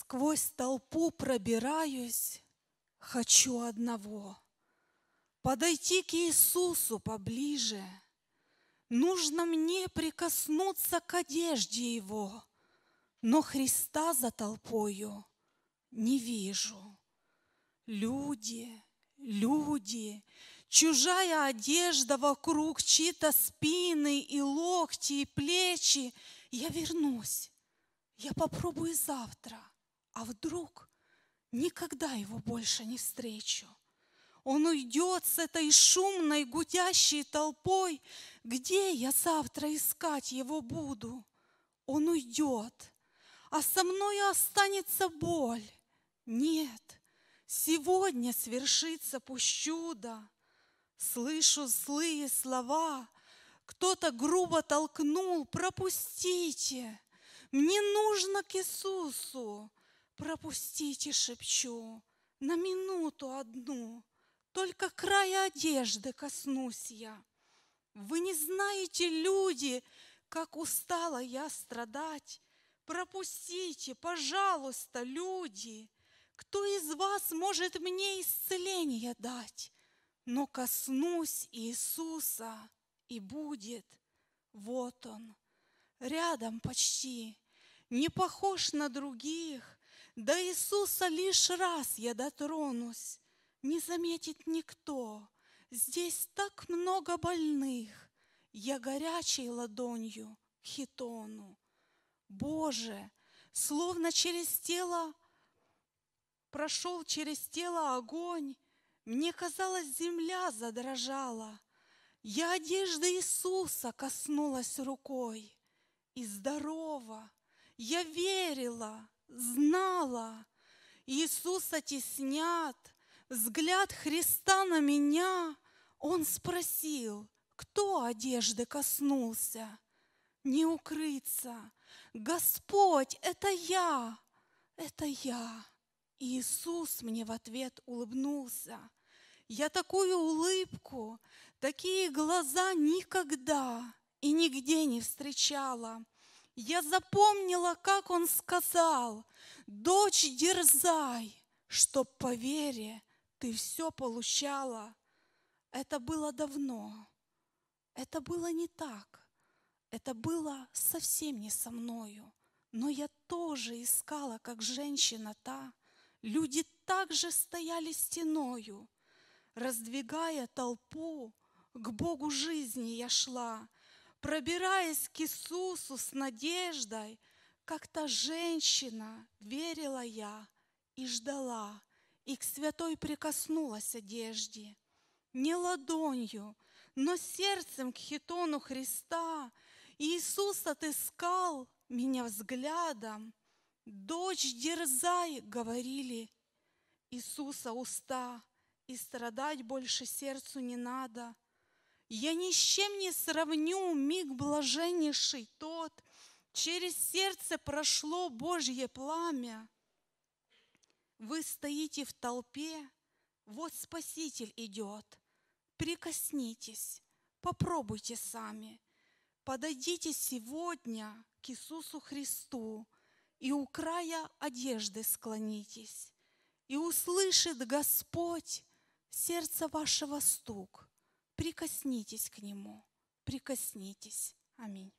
Сквозь толпу пробираюсь, хочу одного. Подойти к Иисусу поближе. Нужно мне прикоснуться к одежде Его, но Христа за толпою не вижу. Люди, люди, чужая одежда вокруг, чьи-то спины и локти, и плечи. Я вернусь, я попробую завтра а вдруг никогда его больше не встречу. Он уйдет с этой шумной, гудящей толпой. Где я завтра искать его буду? Он уйдет, а со мною останется боль. Нет, сегодня свершится пусть чудо. Слышу злые слова, кто-то грубо толкнул, пропустите. Мне нужно к Иисусу пропустите, шепчу, на минуту одну, только края одежды коснусь я. Вы не знаете, люди, как устала я страдать. Пропустите, пожалуйста, люди, кто из вас может мне исцеление дать? Но коснусь Иисуса, и будет. Вот Он, рядом почти, не похож на других, до Иисуса лишь раз я дотронусь, не заметит никто. Здесь так много больных, я горячей ладонью к хитону. Боже, словно через тело прошел через тело огонь, мне казалось, земля задрожала. Я одежды Иисуса коснулась рукой, и здорова, я верила — знала, Иисус отеснят, взгляд Христа на меня. Он спросил, кто одежды коснулся? Не укрыться. Господь, это я, это я. Иисус мне в ответ улыбнулся. Я такую улыбку, такие глаза никогда и нигде не встречала. Я запомнила, как он сказал, дочь, дерзай, чтоб по вере ты все получала. Это было давно, это было не так, это было совсем не со мною. Но я тоже искала, как женщина та. Люди также стояли стеною, раздвигая толпу, к Богу жизни я шла, пробираясь к Иисусу с надеждой, как та женщина верила я и ждала, и к святой прикоснулась одежде, не ладонью, но сердцем к хитону Христа. Иисус отыскал меня взглядом. «Дочь, дерзай!» — говорили Иисуса уста, и страдать больше сердцу не надо — я ни с чем не сравню миг блаженнейший тот, Через сердце прошло Божье пламя. Вы стоите в толпе, вот Спаситель идет. Прикоснитесь, попробуйте сами. Подойдите сегодня к Иисусу Христу и у края одежды склонитесь. И услышит Господь сердце вашего стук. Прикоснитесь к Нему. Прикоснитесь. Аминь.